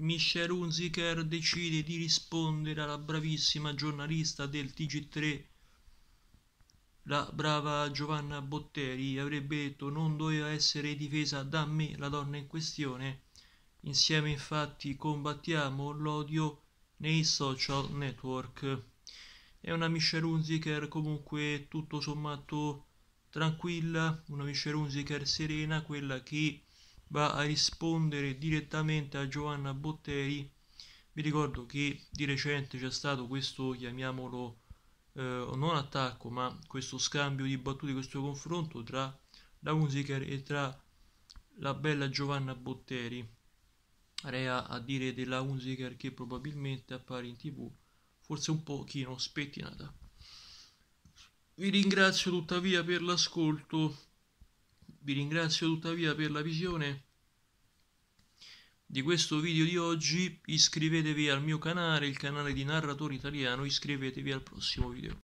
Michel Hunziker decide di rispondere alla bravissima giornalista del TG3, la brava Giovanna Botteri, avrebbe detto non doveva essere difesa da me la donna in questione. Insieme infatti combattiamo l'odio nei social network. È una Michel Hunziker comunque tutto sommato tranquilla, una Michel Hunziker serena, quella che va a rispondere direttamente a Giovanna Botteri. Vi ricordo che di recente c'è stato questo, chiamiamolo eh, non attacco, ma questo scambio di battute, questo confronto tra la musica e tra la bella Giovanna Botteri, rea a dire della Hunziker che probabilmente appare in tv forse un pochino spettinata. Vi ringrazio tuttavia per l'ascolto. Vi ringrazio tuttavia per la visione di questo video di oggi. Iscrivetevi al mio canale, il canale di Narratore Italiano, iscrivetevi al prossimo video.